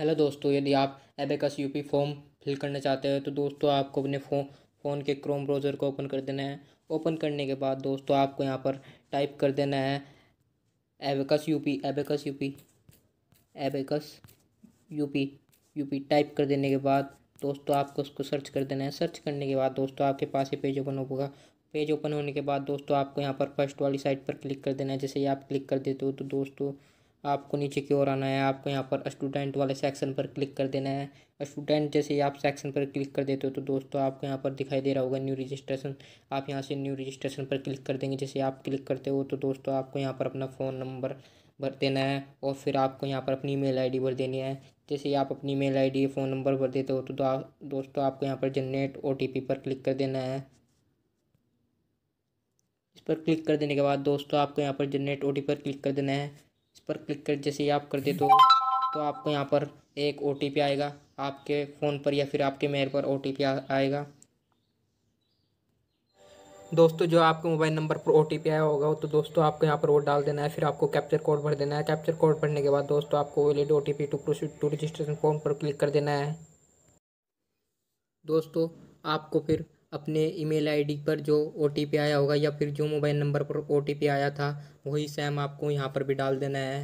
hello दोस्तों यदि आप एबेकस यूपी फॉर्म फिल करना चाहते हो तो दोस्तों आपको अपने फ़ोन फ़ोन के क्रोम ब्राउज़र को ओपन कर देना है ओपन करने के बाद दोस्तों आपको यहाँ पर टाइप कर देना है Abacus UP Abacus UP Abacus UP UP type कर देने के बाद दोस्तों आपको उसको सर्च कर देना है सर्च करने के बाद दोस्तों आपके पास ये पेज ओपन होगा पेज ओपन होने के बाद दोस्तों आपको यहाँ पर फर्स्ट वाली साइट पर क्लिक कर देना है जैसे ही आप क्लिक कर देते हो तो दोस्तों आपको नीचे की ओर आना है आपको यहाँ पर स्टूडेंट वाले सेक्शन पर क्लिक कर देना है स्टूडेंट जैसे ही आप सेक्शन पर क्लिक कर देते हो तो दोस्तों आपको यहाँ पर दिखाई दे रहा होगा न्यू रजिस्ट्रेशन आप यहाँ से न्यू रजिस्ट्रेशन पर क्लिक कर देंगे जैसे आप क्लिक करते हो तो दोस्तों आपको यहाँ पर अपना फ़ोन नंबर भर देना है और फिर आपको यहाँ पर अपनी मेल आईडी भर देनी है जैसे ही आप अपनी ईमेल आईडी फ़ोन नंबर भर देते हो तो दोस्तों आपको यहाँ पर जनरेट ओटीपी पर क्लिक कर देना है इस पर क्लिक कर देने के बाद दोस्तों आपको यहाँ पर जनरेट ओटीपी पर क्लिक कर देना है पर क्लिक कर जैसे आप कर दे दो तो, तो आपको यहाँ पर एक ओ आएगा आपके फ़ोन पर या फिर आपके मेल पर ओ आएगा दोस्तों जो आपके मोबाइल नंबर पर ओ आया होगा तो दोस्तों आपको यहाँ पर वो डाल देना है फिर आपको कैप्चर कोड भर देना है कैप्चर कोड भरने के बाद दोस्तों आपको valid O T P to proceed to registration form पर क्लिक कर देना है दोस्तों आपको फिर अपने ईमेल आईडी पर जो ओ आया होगा या फिर जो मोबाइल नंबर पर ओ आया था वही सेम आपको यहाँ पर भी डाल देना है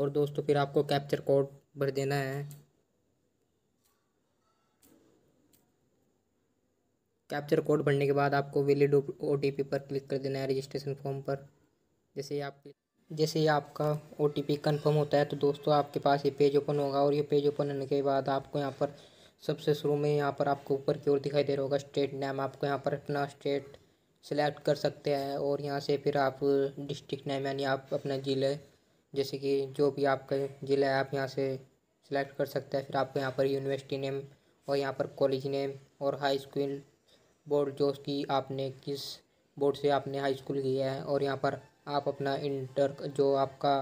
और दोस्तों फिर आपको कैप्चर कोड भर देना है कैप्चर कोड भरने के बाद आपको वैलिड ओ पर क्लिक कर देना है रजिस्ट्रेशन फॉर्म पर जैसे आप जैसे ही आपका ओ टी कन्फर्म होता है तो दोस्तों आपके पास ये पेज ओपन होगा और ये पेज ओपन होने के बाद आपको यहाँ पर सबसे शुरू में यहाँ पर आपको ऊपर की ओर दिखाई दे रहा होगा स्टेट नेम आपको यहाँ पर अपना स्टेट सेलेक्ट कर सकते हैं और यहाँ से फिर आप डिस्ट्रिक्ट नेम यानी आप अपना ज़िले जैसे कि जो भी आपका ज़िला है आप यहाँ से सिलेक्ट कर सकते हैं फिर आपको यहाँ पर यूनिवर्सिटी नेम और यहाँ पर कॉलेज नेम और हाई स्कूल बोर्ड जो कि आपने किस बोर्ड से आपने हाई स्कूल किया है और यहाँ पर आप अपना इंटर जो आपका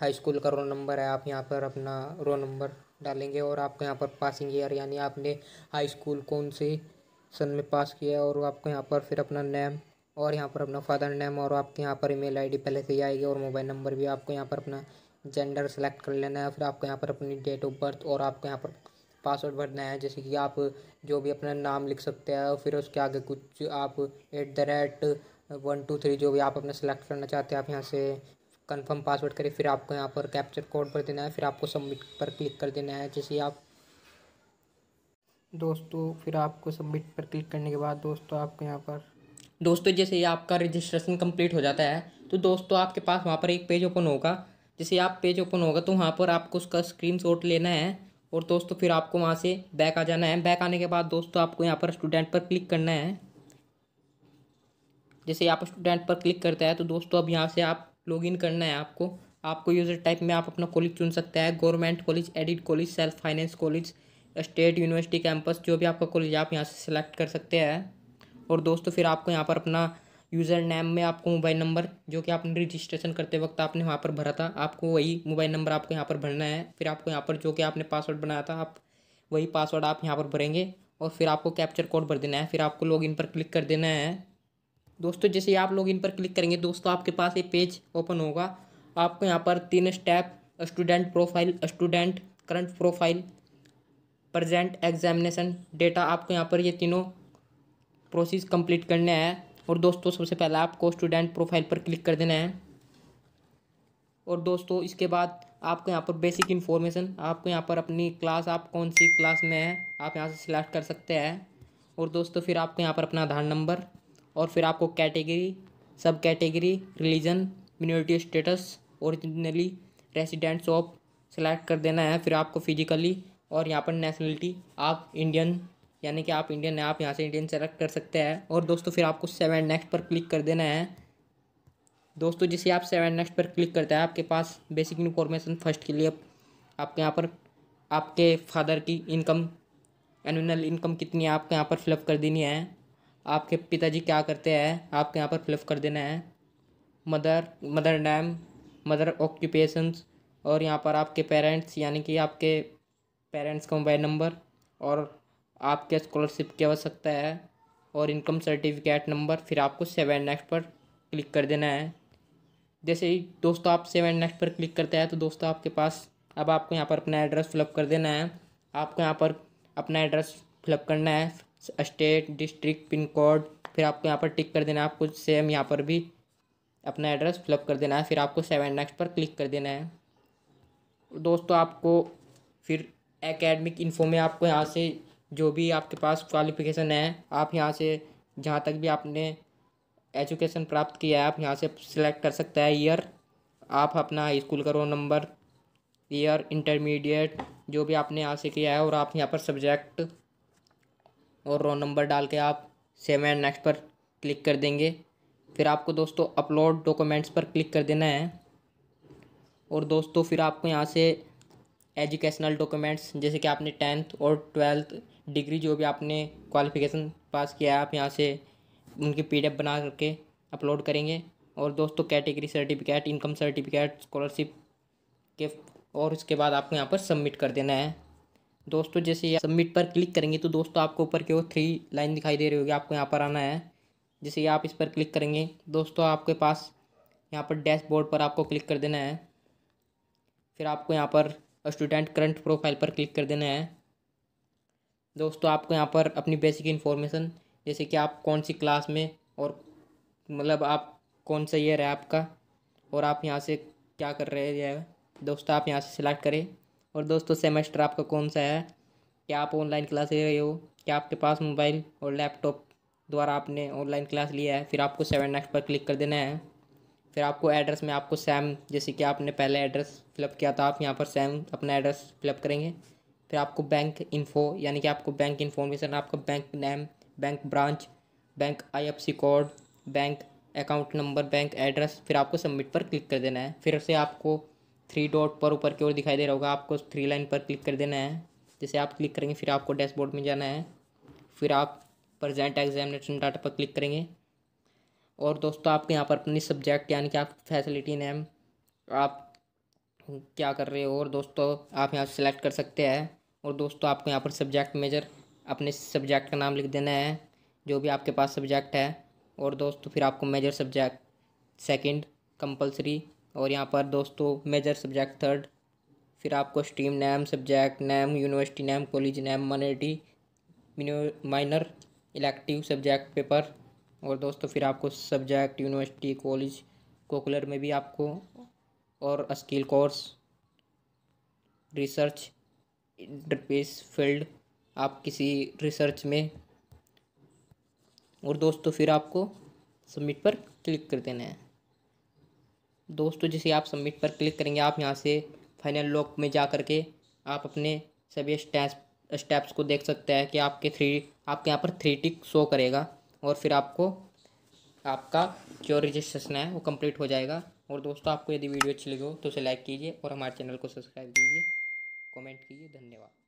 हाई स्कूल का रोल नंबर है आप यहाँ पर अपना रोल नंबर डालेंगे और आपको यहाँ पर पासिंग ईयर यानी आपने हाई स्कूल कौन से सन में पास किया है और आपको यहाँ पर फिर अपना नेम और यहाँ पर अपना फादर नेम और आपके यहाँ पर ईमेल आईडी पहले से ही आएगी और मोबाइल नंबर भी आपको यहाँ पर अपना जेंडर सेलेक्ट कर लेना है फिर आपको यहाँ पर अपनी डेट ऑफ बर्थ और आपको यहाँ पर पासवर्ड भरना है जैसे कि आप जो भी अपना नाम लिख सकते हैं और फिर उसके आगे कुछ आप at the rate one two three जो भी आप अपना सेलेक्ट करना चाहते हैं आप यहाँ से कंफर्म पासवर्ड करें फिर आपको यहाँ पर कैप्चर कोड पर देना है फिर आपको सबमिट पर क्लिक कर देना है जैसे आप दोस्तों फिर आपको सबमिट पर क्लिक करने के बाद दोस्तों आपको यहाँ पर दोस्तों जैसे ही आपका रजिस्ट्रेशन कंप्लीट हो जाता है तो दोस्तों आपके पास वहाँ पर एक पेज ओपन होगा जैसे आप पेज ओपन होगा तो वहाँ पर आपको उसका स्क्रीन लेना है और दोस्तों फिर आपको वहाँ से बैक आ जाना है बैक आने के बाद दोस्तों आपको यहाँ पर स्टूडेंट पर क्लिक करना है जैसे आप स्टूडेंट पर क्लिक करते हैं तो दोस्तों अब यहाँ से आप लॉगिन करना है आपको आपको यूज़र टाइप में आप अपना कॉलेज चुन सकते हैं government college aided college self finance college state university campus जो भी आपका कॉलेज आप यहाँ से सिलेक्ट कर सकते हैं और दोस्तों फिर आपको यहाँ पर अपना यूज़र नेम में आपको मोबाइल नंबर जो कि आपने रजिस्ट्रेशन करते वक्त आपने वहाँ पर भरा था आपको वही मोबाइल नंबर आपको यहाँ पर भरना है फिर आपको यहाँ पर जो कि आपने पासवर्ड बनाया था आप वही पासवर्ड आप यहाँ पर भरेंगे और फिर आपको कैप्चर कोड भर देना है फिर आपको लॉगिन पर क्लिक कर देना है दोस्तों जैसे आप लोग इन पर क्लिक करेंगे दोस्तों आपके पास ये पेज ओपन होगा आपको यहाँ पर तीन step student profile student current profile present examination data आपको यहाँ पर ये तीनों प्रोसेस कंप्लीट करने हैं और दोस्तों सबसे पहले आपको स्टूडेंट प्रोफाइल पर क्लिक कर देना है और दोस्तों इसके बाद आपको यहाँ पर बेसिक इन्फॉर्मेशन आपको यहाँ पर अपनी क्लास आप कौन सी क्लास में है आप यहाँ से सिलेक्ट कर सकते हैं और दोस्तों फिर आपको यहाँ पर अपना आधार नंबर और फिर आपको category sub category religion minority status originally residents of select कर देना है फिर आपको फिजिकली और यहाँ पर नेशनलिटी आप इंडियन यानी कि आप इंडियन हैं आप यहाँ से इंडियन सेलेक्ट कर सकते हैं और दोस्तों फिर आपको सेवन नेक्स्ट पर क्लिक कर देना है दोस्तों जिसे आप सेवन नेक्स्ट पर क्लिक करते हैं आपके पास बेसिक इन्फॉर्मेशन फर्स्ट के लिए आपके यहाँ पर आपके फादर की इनकम एनुअल इनकम कितनी है आपके यहाँ पर फिलअप कर देनी है आपके पिताजी क्या करते हैं आपके यहाँ पर फ्लिप कर देना है mother mother name mother occupations और यहाँ पर आपके पेरेंट्स यानी कि आपके पेरेंट्स का मोबाइल नंबर और आपके स्कॉलरशिप की आवश्यकता है और इनकम सर्टिफिकेट नंबर फिर आपको सेवन नेक्स्ट पर क्लिक कर देना है जैसे ही दोस्तों आप सेवन नेक्स्ट पर क्लिक करते हैं तो दोस्तों आपके पास अब आपको यहाँ पर अपना एड्रेस फिलअप कर देना है आपको यहाँ पर अपना एड्रेस फिलअप करना है स्टेट डिस्ट्रिक्ट पिन कोड फिर आपको यहाँ पर टिक कर देना है आपको सेम यहाँ पर भी अपना एड्रेस फिलअप कर देना है फिर आपको सेवन नेक्स्ट पर क्लिक कर देना है दोस्तों आपको फिर एकेडमिक इन्फो में आपको यहाँ से जो भी आपके पास क्वालिफिकेशन है आप यहाँ से जहाँ तक भी आपने एजुकेशन प्राप्त किया है आप यहाँ से सिलेक्ट कर सकते हैं ईयर आप अपना हाई स्कूल का रोल नंबर ईयर इंटरमीडिएट जो भी आपने यहाँ से किया है और आप यहाँ पर सब्जेक्ट और रो नंबर डाल के आप सेव एंड नेक्स्ट पर क्लिक कर देंगे फिर आपको दोस्तों अपलोड डॉक्यूमेंट्स पर क्लिक कर देना है और दोस्तों फिर आपको यहाँ से एजुकेशनल डॉक्यूमेंट्स जैसे कि आपने टेंथ और ट्वेल्थ डिग्री जो भी आपने क्वालिफिकेशन पास किया है आप यहाँ से उनकी पी बना करके अपलोड करेंगे और दोस्तों category certificate income certificate scholarship के और उसके बाद आपको यहाँ पर सबमिट कर देना है दोस्तों जैसे ये सबमिट पर क्लिक करेंगे तो दोस्तों आपको ऊपर की ओर थ्री लाइन दिखाई दे रही होगी आपको यहाँ पर आना है जैसे आप इस पर क्लिक करेंगे दोस्तों आपके पास यहाँ पर डैशबोर्ड पर आपको क्लिक कर देना है फिर आपको यहाँ पर स्टूडेंट करंट प्रोफाइल पर क्लिक कर देना है दोस्तों आपको यहाँ पर अपनी बेसिक इन्फॉर्मेशन जैसे कि आप कौन सी क्लास में और मतलब आप कौन सा ईयर है आपका और आप यहाँ से क्या कर रहे हैं दोस्तों आप यहाँ से सिलेक्ट करें और दोस्तों सेमेस्टर आपका कौन सा है क्या आप ऑनलाइन क्लास ले रहे हो क्या आपके पास मोबाइल और लैपटॉप द्वारा आपने ऑनलाइन क्लास लिया है फिर आपको सेवन नेक्स्ट पर क्लिक कर देना है फिर आपको एड्रेस में आपको सैम जैसे कि आपने पहले एड्रेस फिलअप किया था आप यहाँ पर सैम अपना एड्रेस फिलअप करेंगे फिर आपको बैंक इन्फो यानी कि आपको बैंक इन्फॉर्मेशन आपका bank name bank branch bank I code bank account number bank address फिर आपको सबमिट पर क्लिक कर देना है फिर से आपको थ्री डॉट पर ऊपर की ओर दिखाई दे रहा होगा आपको थ्री लाइन पर क्लिक कर देना है जैसे आप क्लिक करेंगे फिर आपको डैशबोर्ड में जाना है फिर आप प्रजेंट एग्जामिनेशन डाटा पर क्लिक करेंगे और दोस्तों आपके यहाँ पर अपनी सब्जेक्ट यानी कि आप फैसिलिटी नेम आप क्या कर रहे हो और दोस्तों आप यहाँ सेलेक्ट कर सकते हैं और दोस्तों आपको यहाँ पर सब्जेक्ट मेजर अपने सब्जेक्ट का नाम लिख देना है जो भी आपके पास सब्जेक्ट है और दोस्तों फिर आपको मेजर सब्जेक्ट सेकंड कंपलसरी और यहाँ पर दोस्तों मेजर सब्जेक्ट थर्ड फिर आपको stream name subject name university name college name minority minor elective subject paper और दोस्तों फिर आपको सब्जेक्ट यूनिवर्सिटी कॉलेज कोकुलर में भी आपको और skill course research interface field आप किसी रिसर्च में और दोस्तों फिर आपको सबमिट पर क्लिक कर देना है दोस्तों जैसे आप सबमिट पर क्लिक करेंगे आप यहाँ से फाइनल लॉक में जा कर के आप अपने सभी स्टेप स्टेप्स को देख सकते हैं कि आपके थ्री आपके यहाँ पर थ्री टिक शो करेगा और फिर आपको आपका जो रजिस्ट्रेशन है वो कंप्लीट हो जाएगा और दोस्तों आपको यदि वीडियो अच्छी लगी हो तो उसे लाइक कीजिए और हमारे चैनल को सब्सक्राइब कीजिए कमेंट कीजिए धन्यवाद